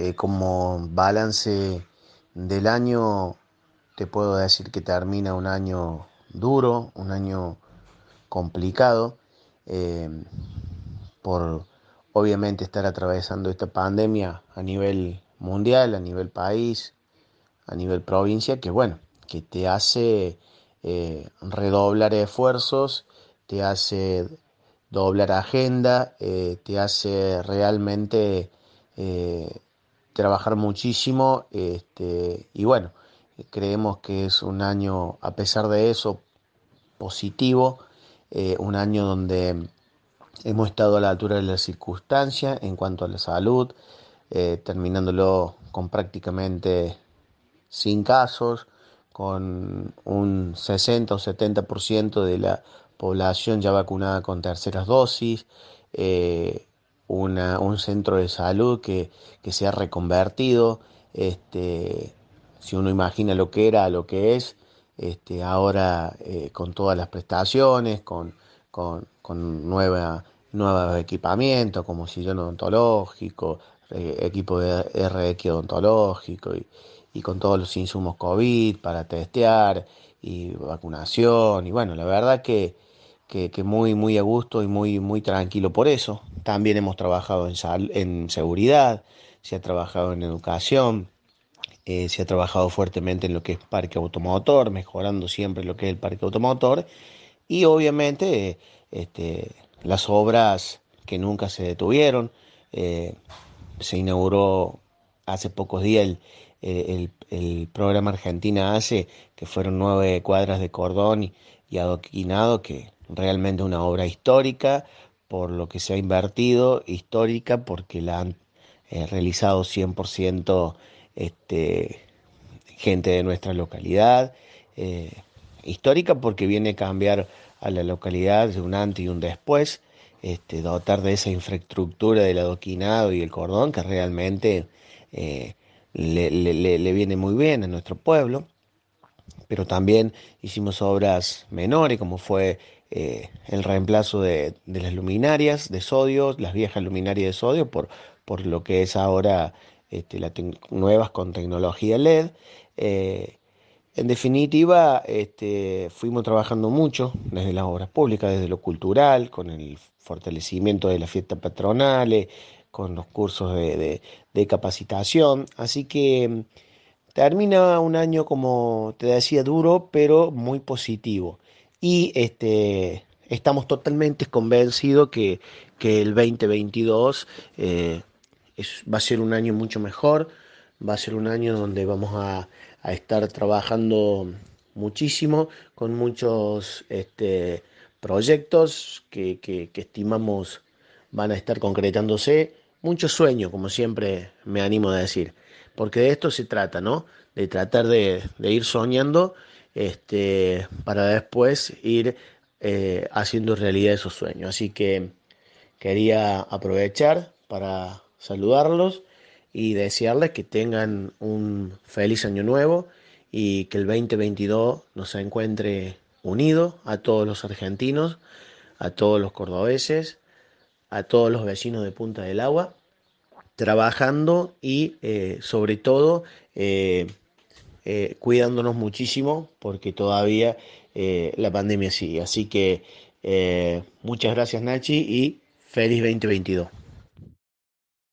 Eh, como balance del año, te puedo decir que termina un año duro, un año complicado, eh, por obviamente estar atravesando esta pandemia a nivel mundial, a nivel país, a nivel provincia, que bueno, que te hace eh, redoblar esfuerzos, te hace doblar agenda, te hace realmente trabajar muchísimo este, y bueno, creemos que es un año, a pesar de eso, positivo, eh, un año donde hemos estado a la altura de las circunstancia en cuanto a la salud, eh, terminándolo con prácticamente sin casos, con un 60 o 70% de la población ya vacunada con terceras dosis. Eh, un centro de salud que, se ha reconvertido. Este, si uno imagina lo que era, lo que es, este, ahora eh, con todas las prestaciones, con, con, nueva, nuevos equipamientos como sillón odontológico, eh, equipo de RX odontológico y, y, con todos los insumos COVID para testear y vacunación. Y bueno, la verdad que que, muy, muy a gusto y muy, muy tranquilo por eso. También hemos trabajado en, en seguridad, se ha trabajado en educación, eh, se ha trabajado fuertemente en lo que es parque automotor, mejorando siempre lo que es el parque automotor y obviamente este, las obras que nunca se detuvieron. Eh, se inauguró hace pocos días el, eh, el, programa Argentina hace, que fueron nueve cuadras de cordón y, adoquinado, que realmente es una obra histórica por lo que se ha invertido, histórica porque la han eh, realizado 100% este, gente de nuestra localidad, eh, histórica porque viene a cambiar a la localidad de un antes y un después, este, dotar de esa infraestructura del adoquinado y el cordón que realmente le, le, viene muy bien a nuestro pueblo, pero también hicimos obras menores como fue eh, el reemplazo de, las luminarias de sodio, las viejas luminarias de sodio, por, por lo que es ahora este, nuevas con tecnología LED. Eh, en definitiva, este, fuimos trabajando mucho desde las obras públicas, desde lo cultural, con el fortalecimiento de las fiestas patronales, con los cursos de, capacitación. Así que mm, termina un año, como te decía, duro, pero muy positivo. Y este, estamos totalmente convencidos que, el 2022 eh, va a ser un año mucho mejor, va a ser un año donde vamos a, estar trabajando muchísimo con muchos este, proyectos que estimamos van a estar concretándose mucho sueño, como siempre me animo a decir, porque de esto se trata, ¿no? De tratar de, ir soñando este, para después ir eh, haciendo realidad esos sueños. Así que quería aprovechar para saludarlos y desearles que tengan un feliz año nuevo y que el 2022 nos encuentre unidos a todos los argentinos, a todos los cordobeses a todos los vecinos de Punta del Agua, trabajando y eh, sobre todo eh, eh, cuidándonos muchísimo porque todavía la pandemia sigue. Así que muchas gracias Nachi y feliz 2022.